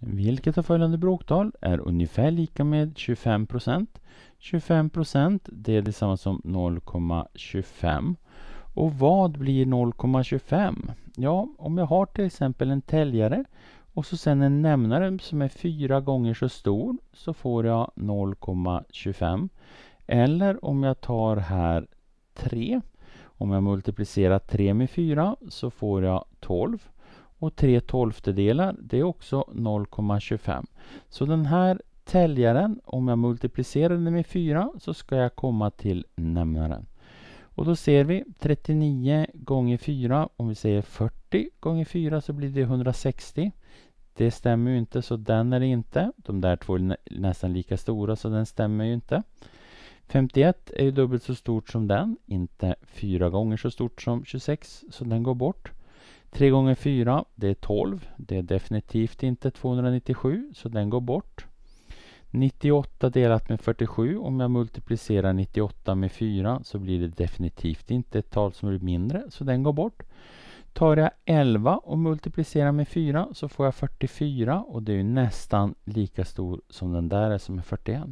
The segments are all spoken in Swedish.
Vilket av följande bråktal är ungefär lika med 25 procent? 25 procent det är detsamma som 0,25. Och vad blir 0,25? Ja, om jag har till exempel en täljare och så sen en nämnare som är fyra gånger så stor så får jag 0,25. Eller om jag tar här 3. Om jag multiplicerar 3 med 4 så får jag 12 och 3 tolftedelar det är också 0,25. Så den här täljaren, om jag multiplicerar den med 4 så ska jag komma till nämnaren. Och då ser vi 39 gånger 4, om vi säger 40 gånger 4 så blir det 160. Det stämmer ju inte så den är det inte. De där två är nästan lika stora så den stämmer ju inte. 51 är ju dubbelt så stort som den, inte fyra gånger så stort som 26 så den går bort. 3 gånger 4 det är 12. Det är definitivt inte 297 så den går bort. 98 delat med 47 om jag multiplicerar 98 med 4 så blir det definitivt inte ett tal som blir mindre så den går bort. Tar jag 11 och multiplicerar med 4 så får jag 44 och det är nästan lika stor som den där som är 41.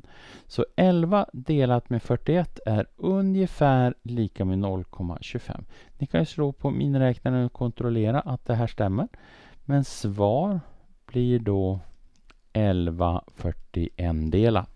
Så 11 delat med 41 är ungefär lika med 0,25. Ni kan ju slå på miniräknaren och kontrollera att det här stämmer. Men svar blir då 1141 delat.